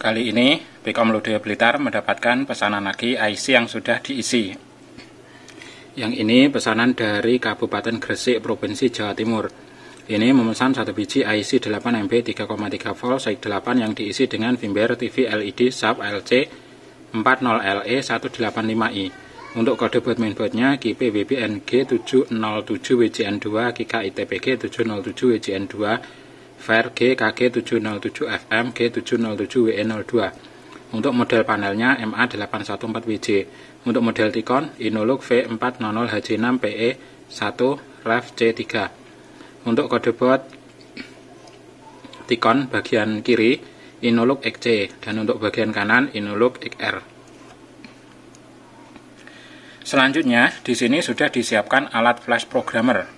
Kali ini Bekom Lodaya Blitar mendapatkan pesanan lagi IC yang sudah diisi. Yang ini pesanan dari Kabupaten Gresik, Provinsi Jawa Timur. Ini memesan satu biji IC 8 MB 3,3 volt SAIC 8 yang diisi dengan Vimber TV LED sub LC 40LE185i. Untuk kode buat mainboardnya GPWBNG707WJN2, KKITPG 707WJN2, VAR kg 707 FM G707WE02 untuk model panelnya MA814WJ untuk model Tikon Inolux V400HJ6PE1 REV C3 untuk kode buat Tikon bagian kiri Inolux XC dan untuk bagian kanan Inolux XR Selanjutnya, di sini sudah disiapkan alat flash programmer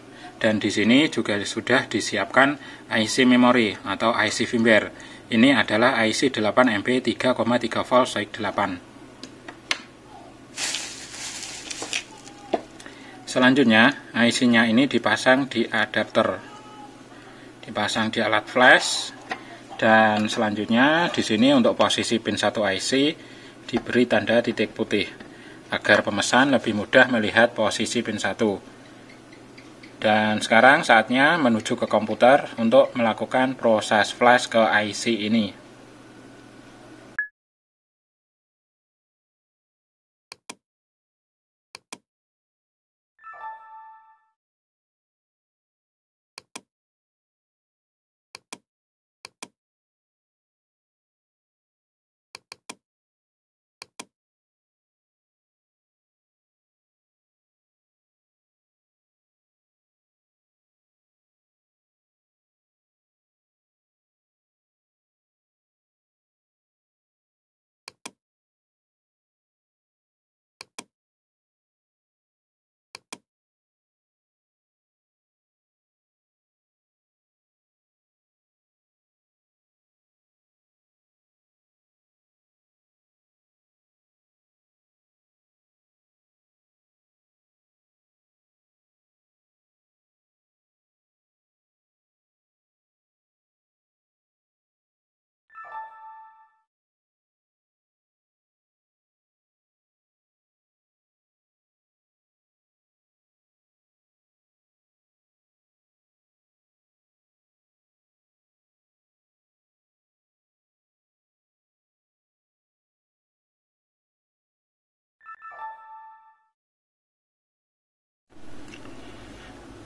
dan di sini juga sudah disiapkan IC memory atau IC firmware. Ini adalah IC 8 mp 3,3 volt SOIC 8. Selanjutnya, IC-nya ini dipasang di adapter. Dipasang di alat flash dan selanjutnya di sini untuk posisi pin 1 IC diberi tanda titik putih agar pemesan lebih mudah melihat posisi pin 1. Dan sekarang saatnya menuju ke komputer untuk melakukan proses flash ke IC ini.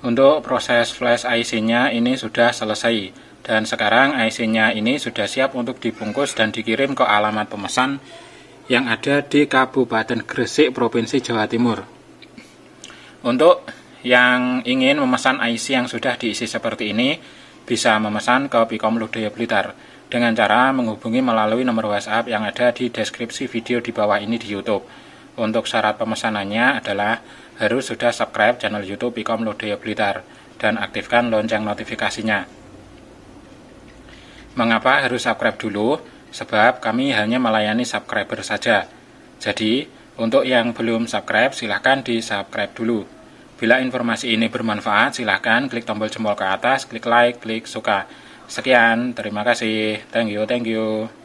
Untuk proses flash IC-nya ini sudah selesai dan sekarang IC-nya ini sudah siap untuk dibungkus dan dikirim ke alamat pemesan yang ada di Kabupaten Gresik, Provinsi Jawa Timur. Untuk yang ingin memesan IC yang sudah diisi seperti ini, bisa memesan ke Pikom Ludaya Blitar dengan cara menghubungi melalui nomor WhatsApp yang ada di deskripsi video di bawah ini di YouTube. Untuk syarat pemesanannya adalah harus sudah subscribe channel YouTube Pikom Lodaya Blitar dan aktifkan lonceng notifikasinya. Mengapa harus subscribe dulu? Sebab kami hanya melayani subscriber saja. Jadi, untuk yang belum subscribe silahkan di subscribe dulu. Bila informasi ini bermanfaat, silahkan klik tombol jempol ke atas, klik like, klik suka. Sekian, terima kasih. Thank you, thank you.